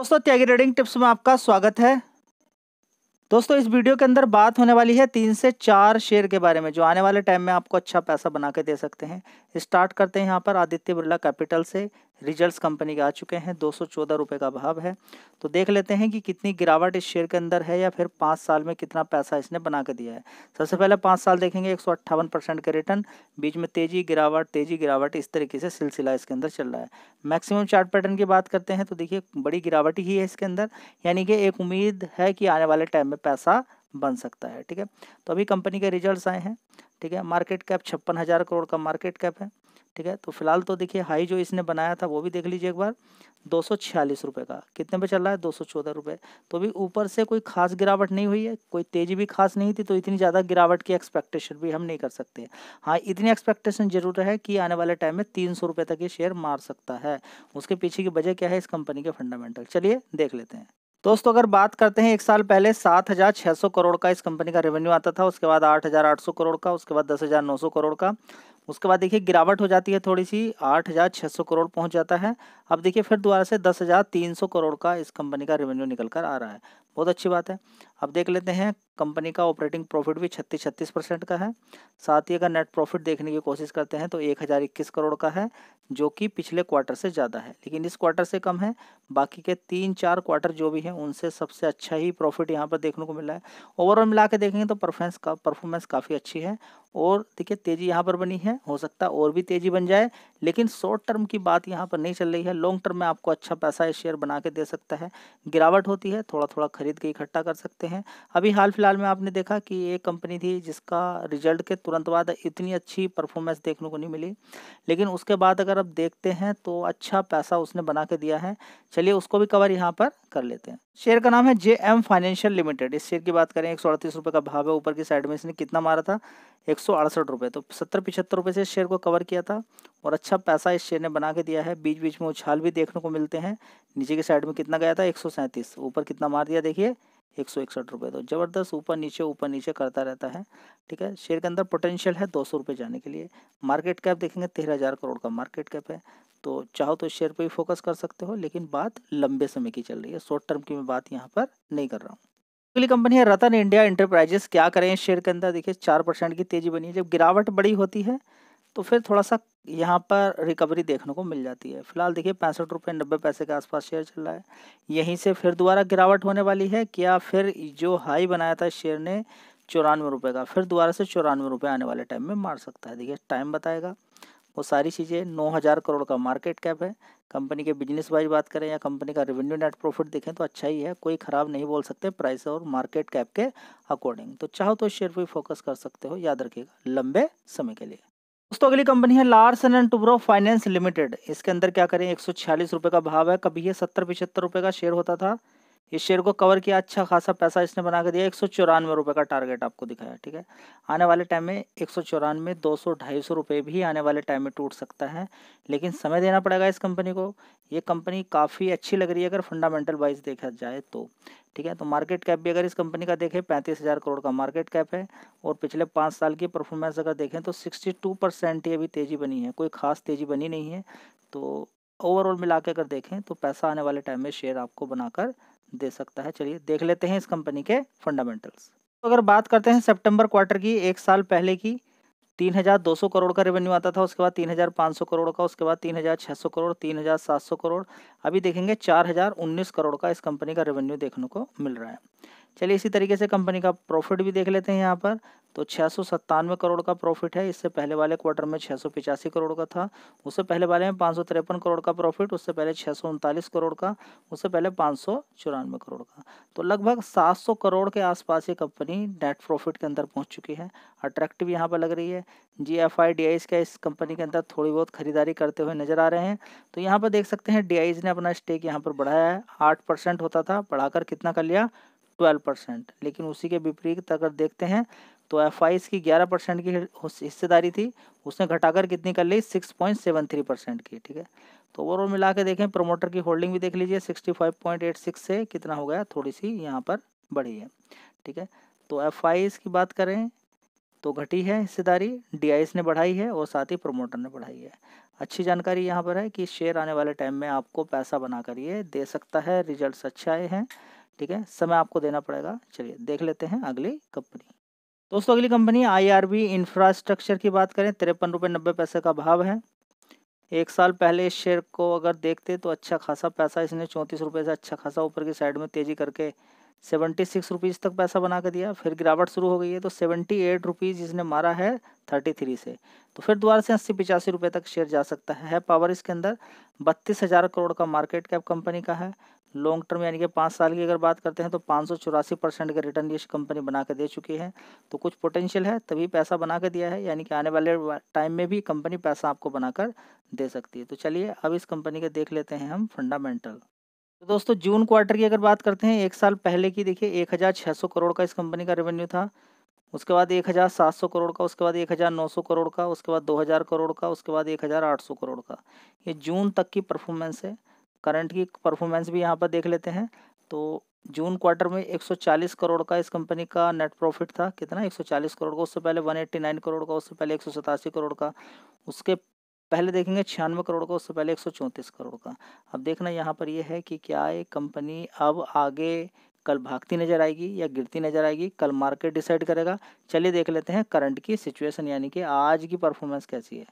दोस्तों त्यागी raiding tips में आपका स्वागत है दोस्तों इस वीडियो के अंदर बात होने वाली है तीन से चार शेयर के बारे में जो आने वाले टाइम में आपको अच्छा पैसा बना के दे सकते हैं स्टार्ट करते हैं यहाँ पर आदित्य बिरला कैपिटल से रिजल्ट्स कंपनी के आ चुके हैं दो रुपये का भाव है तो देख लेते हैं कि कितनी गिरावट इस शेयर के अंदर है या फिर पाँच साल में कितना पैसा इसने बना के दिया है सबसे पहले पाँच साल देखेंगे एक परसेंट के रिटर्न बीच में तेजी गिरावट तेजी गिरावट इस तरीके से सिलसिला इसके अंदर चल रहा है मैक्सिमम चार्ट पैटर्न की बात करते हैं तो देखिए बड़ी गिरावट ही है इसके अंदर यानी कि एक उम्मीद है कि आने वाले टाइम में पैसा बन सकता है ठीक है तो अभी कंपनी के रिजल्ट आए हैं ठीक है मार्केट कैप छप्पन हज़ार करोड़ का मार्केट कैप है ठीक है तो फिलहाल तो देखिए हाई जो इसने बनाया था वो भी देख लीजिए एक बार दो सौ का कितने पे चल रहा है दो सौ तो भी ऊपर से कोई खास गिरावट नहीं हुई है कोई तेज़ी भी खास नहीं थी तो इतनी ज़्यादा गिरावट की एक्सपेक्टेशन भी हम नहीं कर सकते हाँ इतनी एक्सपेक्टेशन जरूर है कि आने वाले टाइम में तीन सौ तक ये शेयर मार सकता है उसके पीछे की वजह क्या है इस कंपनी के फंडामेंटल चलिए देख लेते हैं दोस्तों अगर बात करते हैं एक साल पहले सात हजार छः सौ करोड़ का इस कंपनी का रेवेन्यू आता था उसके बाद आठ हजार आठ सौ करोड़ का उसके बाद दस हजार नौ सौ करोड़ का उसके बाद देखिए गिरावट हो जाती है थोड़ी सी आठ हजार छः सौ करोड़ पहुंच जाता है अब देखिए फिर दोबारा से दस हजार तीन सौ करोड़ का इस कंपनी का रेवेन्यू निकल कर आ रहा है बहुत अच्छी बात है अब देख लेते हैं कंपनी का ऑपरेटिंग प्रॉफिट भी छत्तीस छत्तीस परसेंट का है साथ ही अगर नेट प्रॉफिट देखने की कोशिश करते हैं तो एक हज़ार इक्कीस करोड़ का है जो कि पिछले क्वार्टर से ज़्यादा है लेकिन इस क्वार्टर से कम है बाकी के तीन चार क्वार्टर जो भी हैं उनसे सबसे अच्छा ही प्रॉफिट यहाँ पर देखने को मिला है ओवरऑल मिला के देखेंगे तो परफेंस का परफॉर्मेंस काफ़ी अच्छी है और देखिए तेज़ी यहाँ पर बनी है हो सकता है और भी तेज़ी बन जाए लेकिन शॉर्ट टर्म की बात यहाँ पर नहीं चल रही है लॉन्ग टर्म में आपको अच्छा पैसा शेयर बना के दे सकता है गिरावट होती है थोड़ा थोड़ा खरीद के इकट्ठा कर सकते हैं अभी हाल फिलहाल फिलहाल में आपने देखा कि एक कंपनी थी जिसका रिजल्ट के तुरंत बाद इतनी अच्छी परफॉर्मेंस देखने को नहीं मिली लेकिन उसके बाद अगर आप देखते हैं तो अच्छा पैसा उसने बना के दिया है चलिए उसको भी कवर यहाँ पर कर लेते हैं शेयर का नाम है जे एम फाइनेंशियल लिमिटेड इस शेयर की बात करें एक सौ का भाव है ऊपर की साइड में इसने कितना मारा था एक सौ तो सत्तर पिछहत्तर रुपये से शेयर को कवर किया था और अच्छा पैसा इस शेयर ने बना के दिया है बीच बीच में उछाल भी देखने को मिलते हैं नीचे की साइड में कितना गया था एक ऊपर कितना मार दिया देखिए एक सौ इकसठ रुपये तो ज़बरदस्त ऊपर नीचे ऊपर नीचे करता रहता है ठीक है शेयर के अंदर पोटेंशियल है दो सौ रुपये जाने के लिए मार्केट कैप देखेंगे तेरह हज़ार करोड़ का मार्केट कैप है तो चाहो तो शेयर पे भी फोकस कर सकते हो लेकिन बात लंबे समय की चल रही है शॉर्ट टर्म की मैं बात यहाँ पर नहीं कर रहा हूँ अगली कंपनी है रतन इंडिया इंटरप्राइजेस क्या करें शेयर के अंदर देखिए चार परसेंट की तेजी बनी है जब गिरावट बड़ी होती है तो फिर थोड़ा सा यहाँ पर रिकवरी देखने को मिल जाती है फिलहाल देखिए पैंसठ रुपये नब्बे पैसे के आसपास शेयर चल रहा है यहीं से फिर दोबारा गिरावट होने वाली है क्या फिर जो हाई बनाया था शेयर ने चौरानवे रुपये का फिर दोबारा से चौरानवे रुपये आने वाले टाइम में मार सकता है देखिए टाइम बताएगा वो सारी चीज़ें नौ हज़ार करोड़ का मार्केट कैप है कंपनी के बिजनेस वाइज बात करें या कंपनी का रेवेन्यू नेट प्रॉफिट देखें तो अच्छा ही है कोई ख़राब नहीं बोल सकते प्राइस और मार्केट कैप के अकॉर्डिंग तो चाहो तो शेयर पर फोकस कर सकते हो याद रखिएगा लंबे समय के लिए दोस्तों अगली कंपनी है Larsen and Toubro finance limited इसके अंदर क्या करें एक सौ का भाव है कभी ये सत्तर पिछहत्तर रुपये का शेयर होता था इस शेयर को कवर किया अच्छा खासा पैसा इसने बना के दिया एक सौ चौरानवे रुपये का टारगेट आपको दिखाया ठीक है आने वाले टाइम में एक सौ चौरानवे दो सौ ढाई सौ रुपये भी आने वाले टाइम में टूट सकता है लेकिन समय देना पड़ेगा इस कंपनी को ये कंपनी काफ़ी अच्छी लग रही है अगर फंडामेंटल वाइज देखा जाए तो ठीक है तो मार्केट कैप भी अगर इस कंपनी का देखें पैंतीस हज़ार करोड़ का मार्केट कैप है और पिछले पाँच साल की परफॉर्मेंस अगर देखें तो सिक्सटी टू परसेंट ये अभी तेज़ी बनी है कोई खास तेज़ी बनी नहीं है तो ओवरऑल मिला के अगर देखें तो पैसा आने वाले टाइम में शेयर आपको बनाकर दे सकता है चलिए देख लेते हैं इस कंपनी के फंडामेंटल्स तो अगर बात करते हैं सेप्टेम्बर क्वार्टर की एक साल पहले की 3,200 करोड़ का रेवेन्यू आता था उसके बाद 3,500 करोड़ का उसके बाद 3,600 करोड़ 3,700 करोड़ अभी देखेंगे 4,019 करोड़ का इस कंपनी का रेवेन्यू देखने को मिल रहा है चलिए इसी तरीके से कंपनी का प्रॉफिट भी देख लेते हैं यहाँ पर तो छः करोड़ का प्रॉफिट है इससे पहले वाले क्वार्टर में छः करोड़ का था उससे पहले वाले में पाँच करोड़ का प्रॉफिट उससे पहले छः करोड़ का उससे पहले पाँच करोड़ का तो लगभग 700 करोड़ के आसपास ये कंपनी नेट प्रॉफिट के अंदर पहुँच चुकी है अट्रैक्टिव यहाँ पर लग रही है जी एफ आई डी का इस कंपनी के अंदर थोड़ी बहुत खरीदारी करते हुए नजर आ रहे हैं तो यहाँ पर देख सकते हैं डी ने अपना स्टेक यहाँ पर बढ़ाया है आठ परसेंट होता था बढ़ाकर कितना कर लिया ट्वेल्व परसेंट लेकिन उसी के विपरीत अगर देखते हैं तो एफ आई इसकी ग्यारह परसेंट की हिस्सेदारी थी उसने घटाकर कितनी कर ली six point seven three percent की ठीक है तो ओवरऑल मिला के देखें प्रोमोटर की होल्डिंग भी देख लीजिए sixty five point eight six से कितना हो गया थोड़ी सी यहाँ पर बढ़ी है ठीक है तो एफ आई की बात करें तो घटी है हिस्सेदारी डी ने बढ़ाई है और साथ ही प्रोमोटर ने बढ़ाई है अच्छी जानकारी यहाँ पर है कि शेयर आने वाले टाइम में आपको पैसा बना कर ये दे सकता है रिजल्ट अच्छे आए हैं ठीक है समय आपको देना पड़ेगा चलिए देख लेते हैं अगली कंपनी दोस्तों अगली कंपनी आईआरबी इंफ्रास्ट्रक्चर की बात करें तिरपन रुपये नब्बे पैसे का भाव है एक साल पहले इस शेयर को अगर देखते तो अच्छा खासा पैसा इसने चौंतीस रुपये से अच्छा खासा ऊपर की साइड में तेजी करके सेवेंटी सिक्स रुपीज़ तक पैसा बना के दिया फिर गिरावट शुरू हो गई है तो सेवेंटी एट रुपीज़ इसने मारा है थर्टी थ्री से तो फिर दोबारा से अस्सी पिचासी रुपये तक शेयर जा सकता है, है पावर इसके अंदर बत्तीस हज़ार करोड़ का मार्केट कैप कंपनी का है लॉन्ग टर्म यानी कि पाँच साल की अगर बात करते हैं तो पाँच सौ चौरासी परसेंट का रिटर्न ये कंपनी बना के दे चुकी है तो कुछ पोटेंशियल है तभी पैसा बना के दिया है यानी कि आने वाले टाइम में भी कंपनी पैसा आपको बनाकर दे सकती है तो चलिए अब इस कंपनी के देख लेते हैं हम फंडामेंटल तो दोस्तों जून क्वार्टर की अगर बात करते हैं एक साल पहले की देखिए एक हज़ार छः सौ करोड़ का इस कंपनी का रेवेन्यू था उसके बाद एक हज़ार सात सौ करोड़ का उसके बाद एक हज़ार नौ सौ करोड़ का उसके बाद दो हज़ार करोड़ का उसके बाद एक हज़ार आठ सौ करोड़ का ये जून तक की परफॉर्मेंस है करंट की परफॉर्मेंस भी यहाँ पर देख लेते हैं तो जून क्वार्टर में 140 करोड़ का इस कंपनी का नेट प्रॉफिट था कितना 140 करोड़ का उससे पहले 189 करोड़ का उससे पहले एक करोड़ का उसके पहले देखेंगे छियानवे करोड़ का उससे पहले एक सौ चौंतीस करोड़ का अब देखना यहाँ पर यह है कि क्या ये कंपनी अब आगे कल भागती नजर आएगी या गिरती नजर आएगी कल मार्केट डिसाइड करेगा चलिए देख लेते हैं करंट की सिचुएशन यानी कि आज की परफॉर्मेंस कैसी है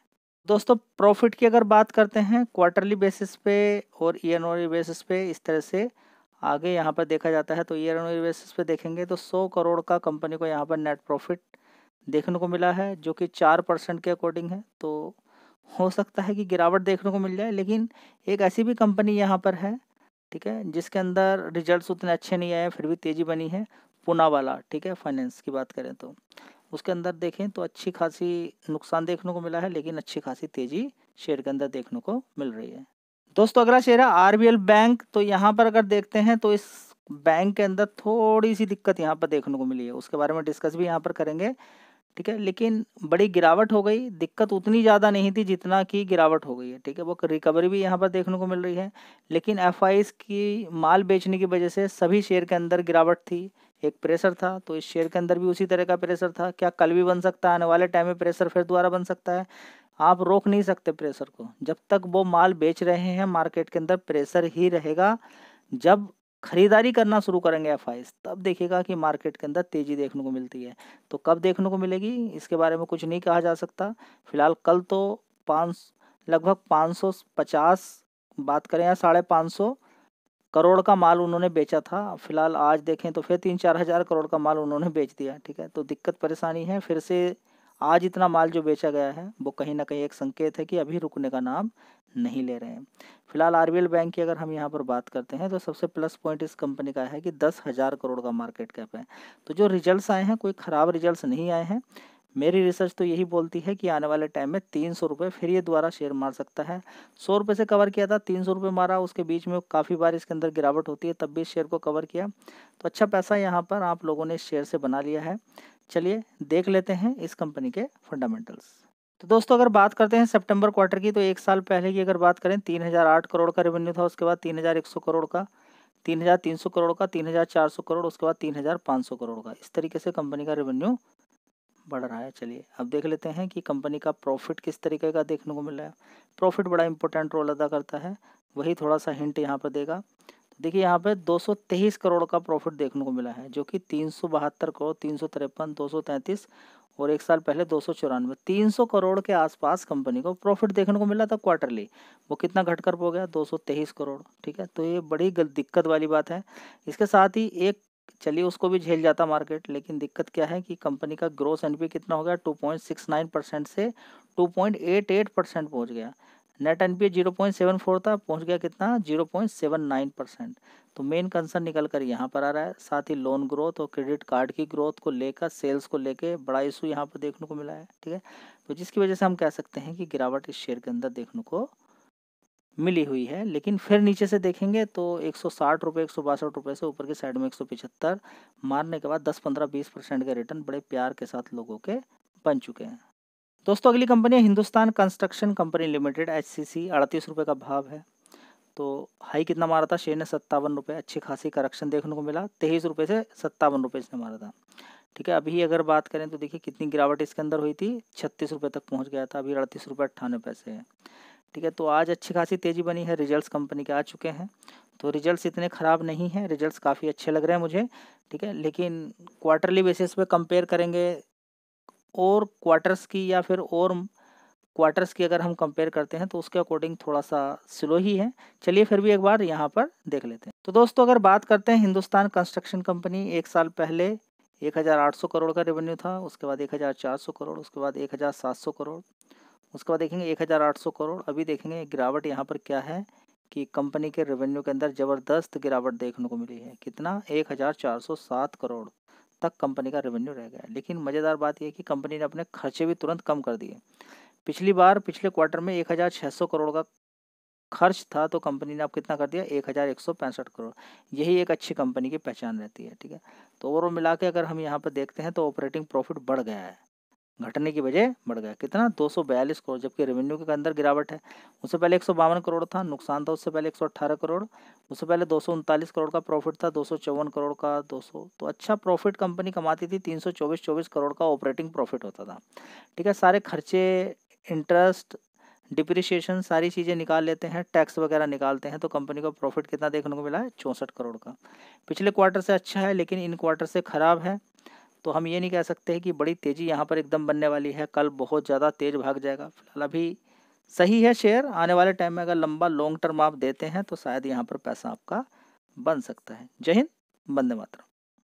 दोस्तों प्रॉफिट की अगर बात करते हैं क्वार्टरली बेसिस पे और ईयर ऑन ईयर बेसिस पे इस तरह से आगे यहाँ पर देखा जाता है तो ईयर ऑन ईयर बेसिस पे देखेंगे तो 100 करोड़ का कंपनी को यहाँ पर नेट प्रॉफिट देखने को मिला है जो कि चार परसेंट के अकॉर्डिंग है तो हो सकता है कि गिरावट देखने को मिल जाए लेकिन एक ऐसी भी कंपनी यहाँ पर है ठीक है जिसके अंदर रिजल्ट्स उतने अच्छे नहीं आए फिर भी तेज़ी बनी है पुनावाला वाला ठीक है फाइनेंस की बात करें तो उसके अंदर देखें तो अच्छी खासी नुकसान देखने को मिला है लेकिन अच्छी खासी तेज़ी शेयर के अंदर देखने को मिल रही है दोस्तों अगला शेयर है आर बैंक तो यहाँ पर अगर देखते हैं तो इस बैंक के अंदर थोड़ी सी दिक्कत यहाँ पर देखने को मिली है उसके बारे में डिस्कस भी यहाँ पर करेंगे ठीक है लेकिन बड़ी गिरावट हो गई दिक्कत उतनी ज़्यादा नहीं थी जितना कि गिरावट हो गई है ठीक है वो रिकवरी भी यहाँ पर देखने को मिल रही है लेकिन एफ की माल बेचने की वजह से सभी शेयर के अंदर गिरावट थी एक प्रेशर था तो इस शेयर के अंदर भी उसी तरह का प्रेशर था क्या कल भी बन सकता है आने वाले टाइम में प्रेशर फिर दोबारा बन सकता है आप रोक नहीं सकते प्रेशर को जब तक वो माल बेच रहे हैं मार्केट के अंदर प्रेशर ही रहेगा जब खरीदारी करना शुरू करेंगे एफ तब देखेगा कि मार्केट के अंदर तेज़ी देखने को मिलती है तो कब देखने को मिलेगी इसके बारे में कुछ नहीं कहा जा सकता फिलहाल कल तो पाँच लगभग पाँच सौ पचास बात करें या साढ़े पाँच सौ करोड़ का माल उन्होंने बेचा था फिलहाल आज देखें तो फिर तीन चार हज़ार करोड़ का माल उन्होंने बेच दिया ठीक है तो दिक्कत परेशानी है फिर से आज इतना माल जो बेचा गया है वो कहीं ना कहीं एक संकेत है कि अभी रुकने का नाम नहीं ले रहे हैं फिलहाल आर बैंक की अगर हम यहाँ पर बात करते हैं तो सबसे प्लस पॉइंट इस कंपनी का है कि दस हज़ार करोड़ का मार्केट कैप है तो जो रिजल्ट्स आए हैं कोई ख़राब रिजल्ट्स नहीं आए हैं मेरी रिसर्च तो यही बोलती है कि आने वाले टाइम में तीन सौ रुपये फिर ये दोबारा शेयर मार सकता है सौ रुपये से कवर किया था तीन सौ रुपये मारा उसके बीच में काफ़ी बार इसके अंदर गिरावट होती है तब भी इस शेयर को कवर किया तो अच्छा पैसा यहाँ पर आप लोगों ने इस शेयर से बना लिया है चलिए देख लेते हैं इस कंपनी के फंडामेंटल्स तो दोस्तों अगर बात करते हैं सितंबर क्वार्टर की तो एक साल पहले की अगर बात करें 3008 करोड़ का रेवेन्यू था उसके बाद 3100 करोड़ का 3300 करोड़ का 3400 करोड़ उसके बाद 3500 करोड़ का इस तरीके से कंपनी का रेवेन्यू बढ़ रहा है चलिए अब देख लेते हैं कि कंपनी का प्रॉफिट किस तरीके का देखने को मिल रहा है प्रॉफिट बड़ा इंपॉर्टेंट रोल अदा करता है वही थोड़ा सा हिंट यहाँ पर देगा देखिए यहाँ पे 223 करोड़ का प्रॉफिट देखने को मिला है जो कि तीन करोड़ तीन सौ तिरपन और एक साल पहले दो सौ चौरानवे तीन सौ करोड़ के आसपास कंपनी को प्रॉफिट देखने को मिला था क्वार्टरली वो कितना घटकर हो गया दो सौ तेईस करोड़ ठीक है तो ये बड़ी दिक्कत वाली बात है इसके साथ ही एक चलिए उसको भी झेल जाता मार्केट लेकिन दिक्कत क्या है कि कंपनी का ग्रोथ एनपी कितना हो गया टू परसेंट से टू परसेंट पहुंच गया नेट एनपीए 0.74 था पहुंच गया कितना 0.79 परसेंट तो मेन कंसर्न निकल कर यहाँ पर आ रहा है साथ ही लोन ग्रोथ और क्रेडिट कार्ड की ग्रोथ को लेकर सेल्स को लेकर बड़ा इशू यहाँ पर देखने को मिला है ठीक है तो जिसकी वजह से हम कह सकते हैं कि गिरावट इस शेयर के अंदर देखने को मिली हुई है लेकिन फिर नीचे से देखेंगे तो एक सौ साठ रुपये एक सौ बासठ रुपये से ऊपर के साइड में एक सौ पिछहत्तर मारने के बाद दस पंद्रह बीस परसेंट के रिटर्न बड़े प्यार के साथ लोगों के बन चुके हैं दोस्तों अगली कंपनी है Hindustan construction company limited H C C अड़तीस रुपये का भाव है तो हाई कितना मारा था शेयर ने सत्तावन रुपये अच्छी खासी करेक्शन देखने को मिला तेईस रुपये से सत्तावन रुपये इसने मारा था ठीक है अभी अगर बात करें तो देखिए कितनी गिरावट इसके अंदर हुई थी छत्तीस रुपये तक पहुँच गया था अभी अड़तीस रुपये अट्ठानवे पैसे है ठीक है तो आज अच्छी खासी तेज़ी बनी है रिजल्ट्स कंपनी के आ चुके हैं तो रिजल्ट्स इतने ख़राब नहीं हैं रिजल्ट्स काफ़ी अच्छे लग रहे हैं मुझे ठीक है लेकिन क्वार्टरली बेसिस पे कंपेयर करेंगे और क्वार्टर्स की या फिर और क्वार्टर्स की अगर हम कंपेयर करते हैं तो उसके अकॉर्डिंग थोड़ा सा स्लो ही है चलिए फिर भी एक बार यहाँ पर देख लेते हैं तो दोस्तों अगर बात करते हैं हिंदुस्तान कंस्ट्रक्शन कंपनी एक साल पहले 1800 करोड़ का रेवेन्यू था उसके बाद 1400 करोड़ उसके बाद 1700 करोड़ उसके बाद देखेंगे 1800 करोड़ अभी देखेंगे गिरावट यहाँ पर क्या है कि कंपनी के रेवेन्यू के अंदर ज़बरदस्त गिरावट देखने को मिली है कितना एक करोड़ तक कंपनी का रेवेन्यू रह गया लेकिन मज़ेदार बात यह कि कंपनी ने अपने खर्चे भी तुरंत कम कर दिए पिछली बार पिछले क्वार्टर में सौ करोड़ का खर्च था तो कंपनी ने आप कितना कर दिया एक हज़ार एक सौ पैंसठ करोड़ यही एक अच्छी कंपनी की पहचान रहती है ठीक है तो ओवरऑल मिला के अगर हम यहाँ पर देखते हैं तो ऑपरेटिंग प्रॉफिट बढ़ गया है घटने की वजह बढ़ गया कितना 242 करोड़ जबकि रेवेन्यू के अंदर गिरावट है उससे पहले एक करोड़ था नुकसान था उससे पहले अट्ठारह करोड़ उससे पहले दो करोड़ का प्रॉफिट था दो करोड़ का 200 तो अच्छा प्रॉफिट कंपनी कमाती थी 324 24 करोड़ का ऑपरेटिंग प्रॉफिट होता था ठीक है सारे खर्चे इंटरेस्ट डिप्रिशिएशन सारी चीज़ें निकाल लेते हैं टैक्स वगैरह निकालते हैं तो कंपनी का प्रॉफिट कितना देखने को मिला है चौंसठ करोड़ का पिछले क्वार्टर से अच्छा है लेकिन इन क्वार्टर से ख़राब है तो हम ये नहीं कह सकते हैं कि बड़ी तेज़ी यहाँ पर एकदम बनने वाली है कल बहुत ज़्यादा तेज़ भाग जाएगा फिलहाल अभी सही है शेयर आने वाले टाइम में अगर लंबा लॉन्ग टर्म आप देते हैं तो शायद यहाँ पर पैसा आपका बन सकता है जय हिंद बंदे मातरम